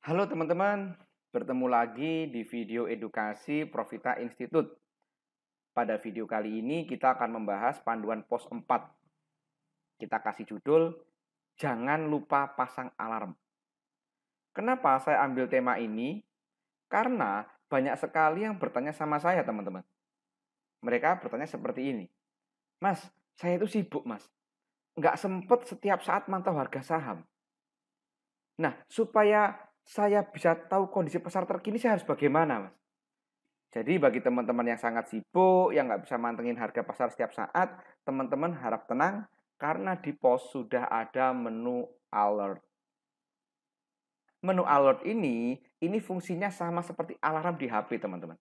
Halo teman-teman, bertemu lagi di video edukasi Profita Institute. Pada video kali ini kita akan membahas panduan pos 4. Kita kasih judul, Jangan Lupa Pasang Alarm. Kenapa saya ambil tema ini? Karena banyak sekali yang bertanya sama saya teman-teman. Mereka bertanya seperti ini. Mas, saya itu sibuk mas. Nggak sempet setiap saat mantau harga saham. Nah, supaya saya bisa tahu kondisi pasar terkini saya harus bagaimana, Mas? Jadi bagi teman-teman yang sangat sibuk, yang nggak bisa mantengin harga pasar setiap saat, teman-teman harap tenang karena di pos sudah ada menu alert. Menu alert ini, ini fungsinya sama seperti alarm di HP, teman-teman.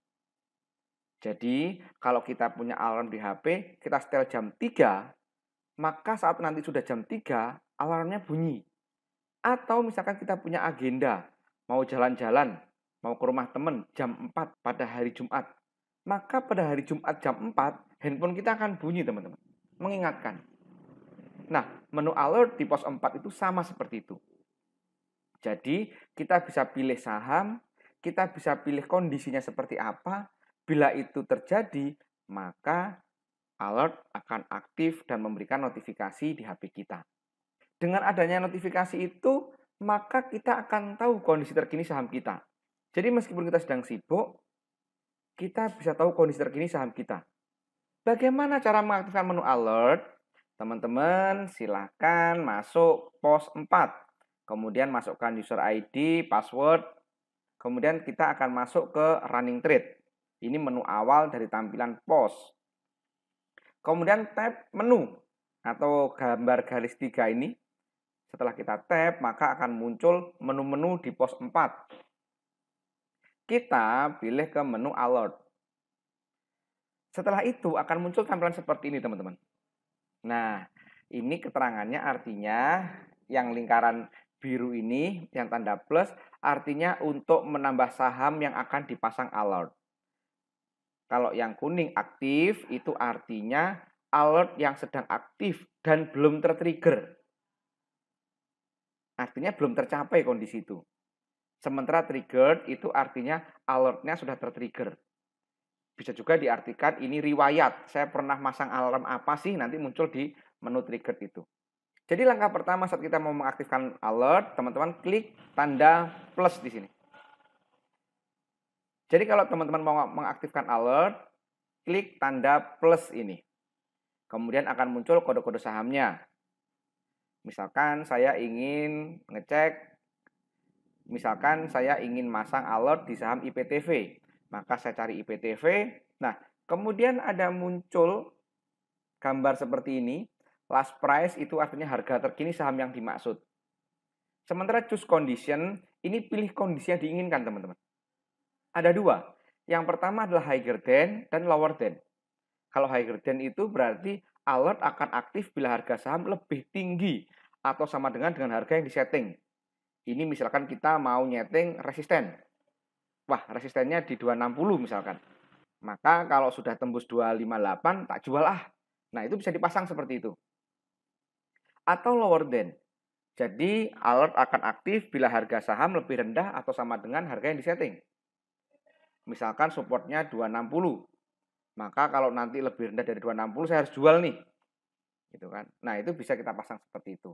Jadi, kalau kita punya alarm di HP, kita setel jam 3, maka saat nanti sudah jam 3, alarmnya bunyi. Atau misalkan kita punya agenda, mau jalan-jalan, mau ke rumah teman jam 4 pada hari Jumat, maka pada hari Jumat jam 4 handphone kita akan bunyi teman-teman, mengingatkan. Nah, menu alert di pos 4 itu sama seperti itu. Jadi, kita bisa pilih saham, kita bisa pilih kondisinya seperti apa. Bila itu terjadi, maka alert akan aktif dan memberikan notifikasi di HP kita. Dengan adanya notifikasi itu, maka kita akan tahu kondisi terkini saham kita. Jadi meskipun kita sedang sibuk, kita bisa tahu kondisi terkini saham kita. Bagaimana cara mengaktifkan menu alert? Teman-teman silahkan masuk pos 4. Kemudian masukkan user ID, password. Kemudian kita akan masuk ke running trade. Ini menu awal dari tampilan pos. Kemudian tab menu atau gambar garis tiga ini setelah kita tap maka akan muncul menu-menu di pos 4. Kita pilih ke menu alert. Setelah itu akan muncul tampilan seperti ini, teman-teman. Nah, ini keterangannya artinya yang lingkaran biru ini, yang tanda plus, artinya untuk menambah saham yang akan dipasang alert. Kalau yang kuning aktif, itu artinya alert yang sedang aktif dan belum tertrigger. Artinya belum tercapai kondisi itu. Sementara trigger itu artinya alertnya sudah tertrigger. Bisa juga diartikan ini riwayat. Saya pernah masang alarm apa sih nanti muncul di menu trigger itu. Jadi langkah pertama saat kita mau mengaktifkan alert, teman-teman klik tanda plus di sini. Jadi kalau teman-teman mau mengaktifkan alert, klik tanda plus ini. Kemudian akan muncul kode-kode sahamnya. Misalkan saya ingin ngecek, misalkan saya ingin masang alert di saham IPTV, maka saya cari IPTV. Nah, kemudian ada muncul gambar seperti ini, last price itu artinya harga terkini saham yang dimaksud. Sementara choose condition, ini pilih kondisi yang diinginkan teman-teman. Ada dua. Yang pertama adalah higher than dan lower than. Kalau higher than itu berarti alert akan aktif bila harga saham lebih tinggi atau sama dengan dengan harga yang disetting. Ini misalkan kita mau nyeting resisten. Wah, resistennya di 260 misalkan. Maka kalau sudah tembus 258 tak jual ah. Nah, itu bisa dipasang seperti itu. Atau lower than. Jadi alert akan aktif bila harga saham lebih rendah atau sama dengan harga yang disetting. Misalkan supportnya 260, maka kalau nanti lebih rendah dari 260 saya harus jual nih gitu kan nah itu bisa kita pasang seperti itu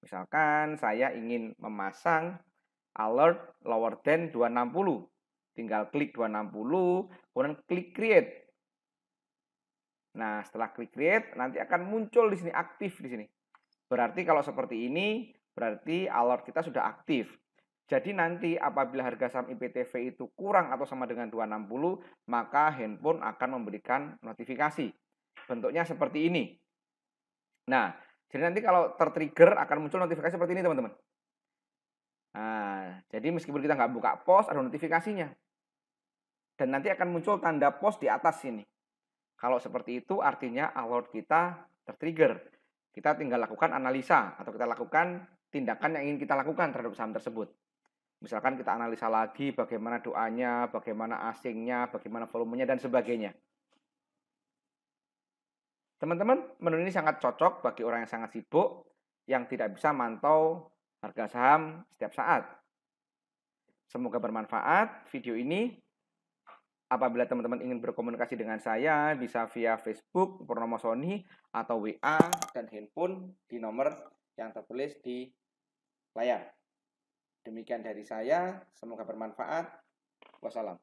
misalkan saya ingin memasang alert lower than 260 tinggal klik 260 kemudian klik create nah setelah klik create nanti akan muncul di sini aktif di sini berarti kalau seperti ini berarti alert kita sudah aktif jadi nanti apabila harga saham IPTV itu kurang atau sama dengan 260, maka handphone akan memberikan notifikasi. Bentuknya seperti ini. Nah, jadi nanti kalau tertrigger akan muncul notifikasi seperti ini, teman-teman. Nah, jadi meskipun kita nggak buka pos, ada notifikasinya. Dan nanti akan muncul tanda pos di atas sini. Kalau seperti itu artinya alert kita tertrigger. Kita tinggal lakukan analisa atau kita lakukan tindakan yang ingin kita lakukan terhadap saham tersebut. Misalkan kita analisa lagi bagaimana doanya, bagaimana asingnya, bagaimana volumenya, dan sebagainya. Teman-teman, menu ini sangat cocok bagi orang yang sangat sibuk, yang tidak bisa mantau harga saham setiap saat. Semoga bermanfaat video ini. Apabila teman-teman ingin berkomunikasi dengan saya, bisa via Facebook Purnomo Sony atau WA dan handphone di nomor yang tertulis di layar. Demikian dari saya, semoga bermanfaat. Wassalam.